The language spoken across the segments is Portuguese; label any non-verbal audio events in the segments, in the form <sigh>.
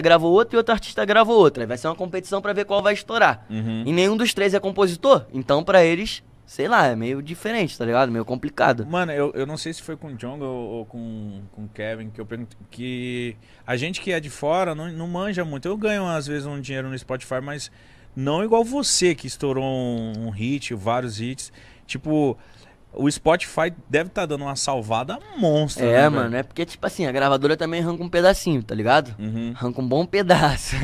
gravou outro e outro artista gravou outra. Vai ser uma competição para ver qual vai estourar. Uhum. E nenhum dos três é compositor. Então, para eles, sei lá, é meio diferente, tá ligado? Meio complicado. Mano, eu, eu não sei se foi com o John ou, com, com o Kevin que eu pergunto. Que a gente que é de fora não, não manja muito. Eu ganho, às vezes, um dinheiro no Spotify, mas não igual você que estourou um, um hit, vários hits. Tipo, o Spotify deve estar tá dando uma salvada monstra. É, né, mano, é porque, tipo assim, a gravadora também arranca um pedacinho, tá ligado? Uhum. Arranca um bom pedaço.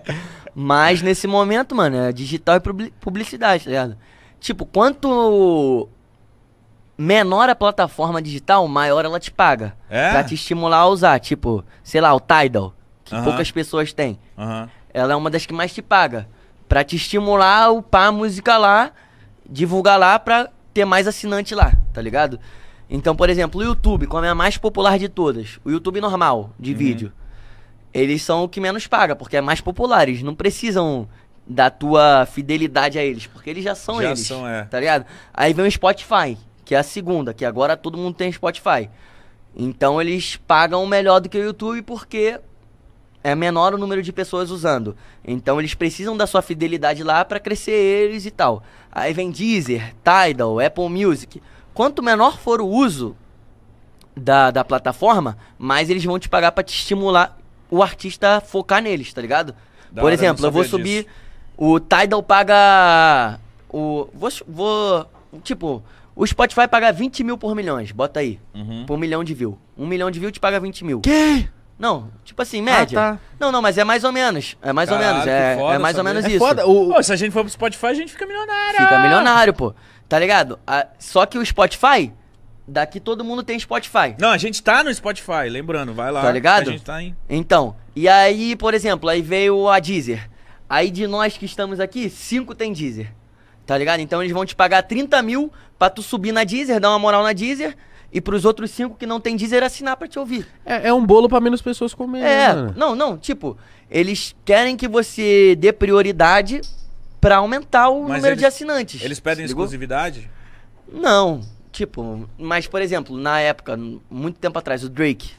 <laughs> Mas nesse momento, mano, é digital e publicidade, tá ligado? Tipo, quanto menor a plataforma digital, maior ela te paga. É? Pra te estimular a usar. Tipo, sei lá, o Tidal, que uhum. poucas pessoas têm. Uhum. Ela é uma das que mais te paga. Pra te estimular a upar a música lá, divulgar lá pra ter mais assinante lá, tá ligado? Então, por exemplo, o YouTube, como é a mais popular de todas, o YouTube normal, de uhum. vídeo, eles são o que menos paga, porque é mais populares, não precisam da tua fidelidade a eles, porque eles já são já eles. São, é. Tá ligado? Aí vem o Spotify, que é a segunda, que agora todo mundo tem Spotify. Então eles pagam melhor do que o YouTube porque é menor o número de pessoas usando. Então eles precisam da sua fidelidade lá para crescer eles e tal. Aí vem Deezer, Tidal, Apple Music. Quanto menor for o uso da, da plataforma, mais eles vão te pagar para te estimular o artista a focar neles, tá ligado? Da Por exemplo, eu, vou subir. Disso. O Tidal paga. O. Vou. vou tipo, o Spotify paga 20 mil por milhões, bota aí. Uhum. Por milhão de view. Um milhão de view te paga 20 mil. Que? Não, tipo assim, ah, média. Ah, tá. Não, não, mas é mais ou menos. É mais ou menos. É, é, foda, é mais ou menos é isso. Foda. O... Pô, se a gente for pro Spotify, a gente fica milionário. Fica milionário, pô. Tá ligado? A... Só que o Spotify, daqui todo mundo tem Spotify. Não, a gente tá no Spotify, lembrando, vai lá. Tá ligado? A gente tá em... Então, e aí, por exemplo, aí veio a Deezer. Aí de nós que estamos aqui, cinco tem Deezer. Tá ligado? Então eles vão te pagar 30 mil pra tu subir na Deezer, dar uma moral na Deezer. E pros outros cinco que não tem dizer é assinar para te ouvir. É, é um bolo para menos pessoas comer. É, né, não, não. Tipo, eles querem que você dê prioridade para aumentar o mas número eles, de assinantes. Eles pedem exclusividade? Não. Tipo, mas por exemplo, na época, muito tempo atrás, o Drake,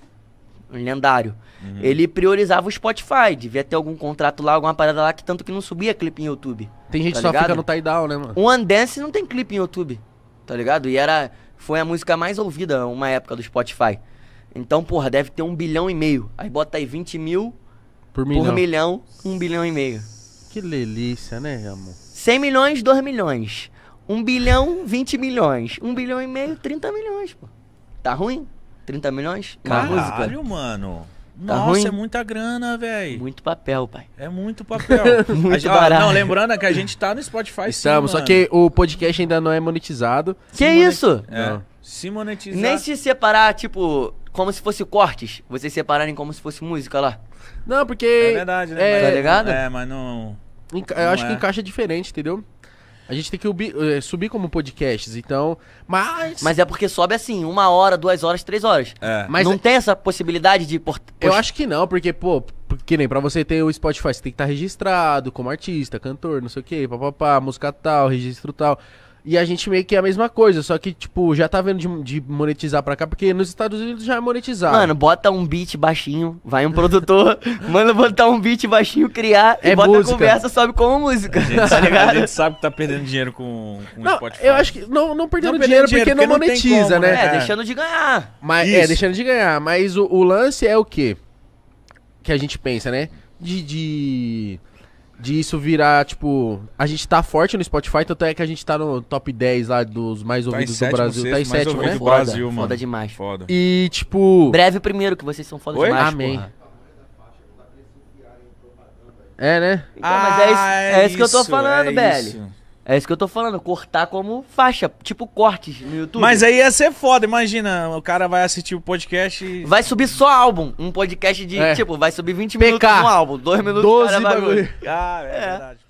um lendário, uhum. ele priorizava o Spotify. Devia ter algum contrato lá, alguma parada lá, que tanto que não subia clipe em YouTube. Tem gente tá só ligado? fica no tie-down, né, mano? One Dance não tem clipe em YouTube, tá ligado? E era foi a música mais ouvida uma época do Spotify. Então, porra, deve ter um bilhão e meio. Aí bota aí 20 mil por milhão, por milhão um bilhão e meio. Que delícia, né, amor? 100 milhões, 2 milhões. 1 bilhão, 20 milhões. 1 bilhão e meio, 30 milhões, pô. Tá ruim? 30 milhões? Uma música. mano. Tá Nossa, ruim? é muita grana, velho. Muito papel, pai. É muito papel. <laughs> muito gente, ó, não, lembrando que a gente tá no Spotify Estamos, sim, só que o podcast ainda não é monetizado. Que é isso? É. Se monetizar. Nem se separar, tipo, como se fosse cortes. Vocês separarem como se fosse música lá. Não, porque. É verdade, né? É, mas, tá ligado? É, mas não. Enca não eu acho é. que encaixa diferente, entendeu? A gente tem que eh, subir como podcast então. Mas. Mas é porque sobe assim, uma hora, duas horas, três horas. É. Mas não é... tem essa possibilidade de. Post... Eu acho que não, porque, pô, que nem pra você ter o Spotify, você tem que estar tá registrado como artista, cantor, não sei o que, papapá, música tal, registro tal. E a gente meio que é a mesma coisa, só que, tipo, já tá vendo de, de monetizar pra cá, porque nos Estados Unidos já é monetizado. Mano, bota um beat baixinho, vai um produtor, <laughs> manda botar um beat baixinho, criar, é e bota música. a conversa, sobe como música. A gente, tá ligado? a <laughs> gente sabe que tá perdendo dinheiro com, com não, Spotify. Eu acho que não, não perdendo não dinheiro, dinheiro, porque, porque não monetiza, como, né? É, é, deixando de ganhar. Mas, é, deixando de ganhar. Mas o, o, lance é o quê? Que a gente pensa, né? de... de de isso virar, tipo, a gente tá forte no Spotify, tanto é que a gente tá no top 10 lá dos mais tá ouvidos tá né? do Brasil. Sexto, tá em sétimo, né? Do foda, Brasil, mano. foda demais. Foda. E, tipo... Breve primeiro, que vocês são foda Oi? demais, Amém. Porra. É, né? Então, ah, mas é isso, é isso, que eu tô falando, é velho. É isso que eu tô falando, cortar como faixa, tipo cortes no YouTube. Mas aí ia ser foda, imagina, o cara vai assistir o podcast e... Vai subir só álbum, um podcast de, É. tipo, vai subir 20 minutos um álbum, 2 minutos 12 cada bagulho. bagulho. Ah, é, é. verdade.